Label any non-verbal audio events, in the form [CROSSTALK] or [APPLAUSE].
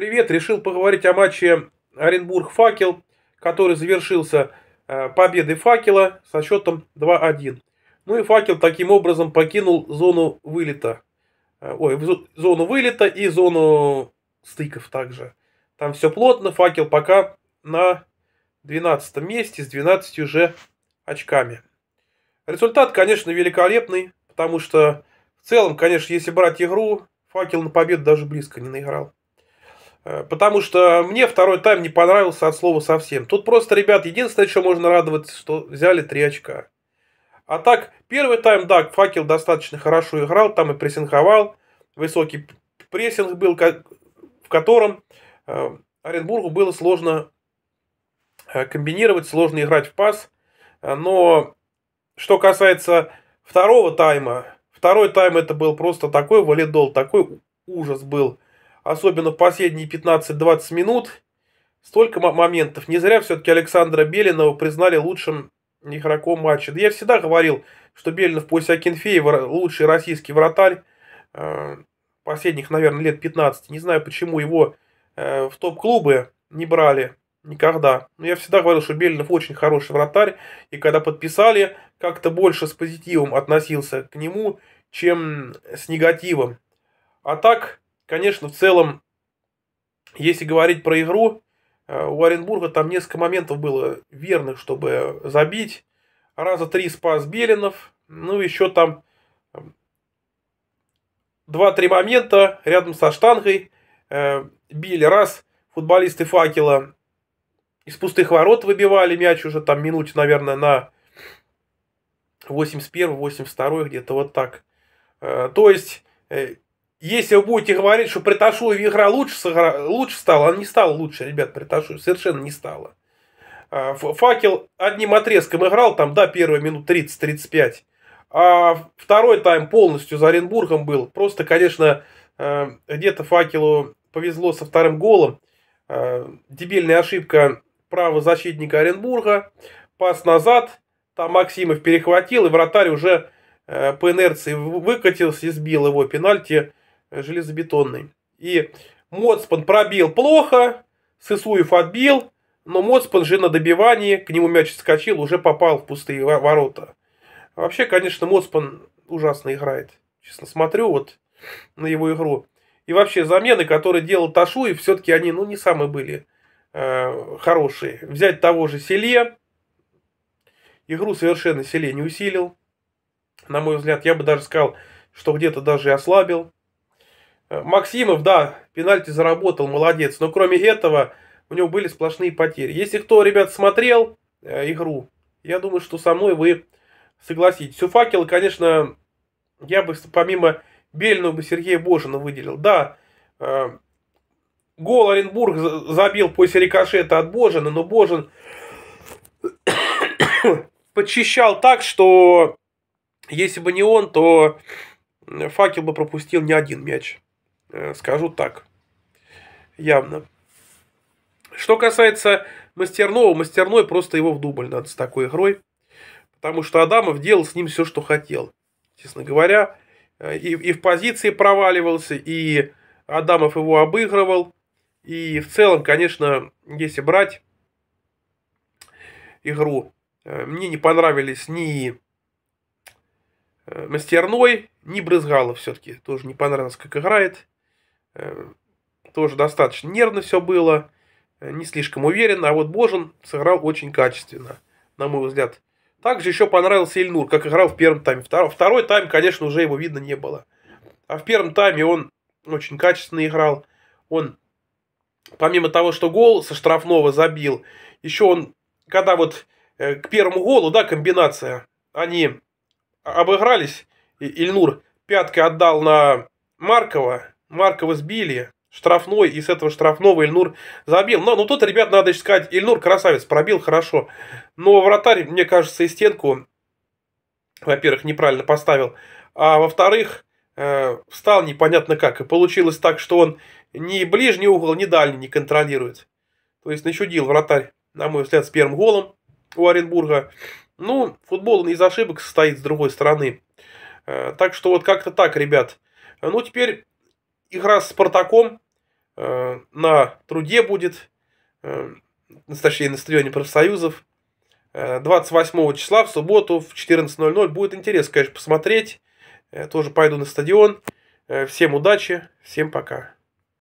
Привет, решил поговорить о матче Оренбург-Факел, который завершился э, победой Факела со счетом 2-1. Ну и Факел таким образом покинул зону вылета. Э, ой, зону вылета и зону стыков также. Там все плотно, Факел пока на 12 месте с 12 уже очками. Результат, конечно, великолепный, потому что в целом, конечно, если брать игру, Факел на победу даже близко не наиграл. Э, потому что мне второй тайм не понравился от слова совсем. Тут просто, ребят, единственное, что можно радоваться, что взяли три очка. А так, первый тайм, да, факел достаточно хорошо играл, там и прессинговал. Высокий прессинг был, в котором э, Оренбургу было сложно э, комбинировать, сложно играть в пас. Но что касается второго тайма, второй тайм это был просто такой валидол, такой ужас был – особенно в последние 15-20 минут, столько моментов. Не зря все-таки Александра Белинова признали лучшим игроком матча. Да я всегда говорил, что Белинов после Акинфеева лучший российский вратарь э, последних, наверное, лет 15. Не знаю, почему его э, в топ-клубы не брали никогда. Но я всегда говорил, что Белинов очень хороший вратарь. И когда подписали, как-то больше с позитивом относился к нему, чем с негативом. А так, Конечно, в целом, если говорить про игру, э, у Оренбурга там несколько моментов было верных, чтобы забить. Раза три спас Белинов. Ну, еще там э, два-три момента рядом со штангой э, били. Раз футболисты факела из пустых ворот выбивали мяч уже там минуте, наверное, на 81-82 где-то вот так. То есть если вы будете говорить, что при Ташуеве игра лучше, сыгра... лучше стала, она не стала лучше, ребят, при совершенно не стала. А, Факел одним отрезком играл, там, да, первые минут 30-35, а второй тайм полностью за Оренбургом был. Просто, конечно, э, где-то Факелу повезло со вторым голом. Э, дебильная ошибка правого защитника Оренбурга, пас назад, там Максимов перехватил, и вратарь уже э, по инерции выкатился и сбил его пенальти железобетонной. И Моцпан пробил плохо, Сысуев отбил, но Моцпан же на добивании, к нему мяч отскочил, уже попал в пустые ворота. Вообще, конечно, Моцпан ужасно играет. Честно смотрю вот на его игру. И вообще замены, которые делал Ташуев, все-таки они ну, не самые были э, хорошие. Взять того же Селе. Игру совершенно Селе не усилил. На мой взгляд, я бы даже сказал, что где-то даже ослабил. Э, Максимов, да, пенальти заработал, молодец. Но кроме этого, у него были сплошные потери. Если кто, ребят, смотрел э, игру, я думаю, что со мной вы согласитесь. У факела, конечно, я бы помимо Бельного бы Сергея Божина выделил. Да, э, гол Оренбург забил после рикошета от Божина, но Божин [COUGHS] подчищал так, что если бы не он, то факел бы пропустил не один мяч. Э, скажу так. Явно. Что касается Мастерного, Мастерной просто его в дубль надо с такой игрой. Потому что Адамов делал с ним все, что хотел. Честно говоря, э, и, и в позиции проваливался, и Адамов его обыгрывал. И в целом, конечно, если брать игру, э, мне не понравились ни Мастерной, ни Брызгалов все-таки. Тоже не понравилось, как играет. Э, тоже достаточно нервно все было, э, не слишком уверенно, а вот Божин сыграл очень качественно, на мой взгляд. Также еще понравился Ильнур, как играл в первом тайме. Второй, второй тайм, конечно, уже его видно не было. А в первом тайме он очень качественно играл. Он, помимо того, что гол со штрафного забил, еще он, когда вот э, к первому голу, да, комбинация, они обыгрались, и Ильнур пяткой отдал на Маркова, Маркова сбили, штрафной, и с этого штрафного Ильнур забил. Но ну, тут, ребят, надо сказать, Ильнур красавец, пробил хорошо. Но вратарь, мне кажется, и стенку, во-первых, неправильно поставил. А во-вторых, э, встал непонятно как. И получилось так, что он ни ближний угол, ни дальний не контролирует. То есть начудил вратарь, на мой взгляд, с первым голом у Оренбурга. Ну, футбол он из ошибок состоит с другой стороны. Э, так что вот как-то так, ребят. Ну, теперь игра с Спартаком э, на труде будет, э, точнее на стадионе профсоюзов. 28 э, числа в субботу в 14.00 будет интересно, конечно, посмотреть. Я э, тоже пойду на стадион. Э, всем удачи, всем пока.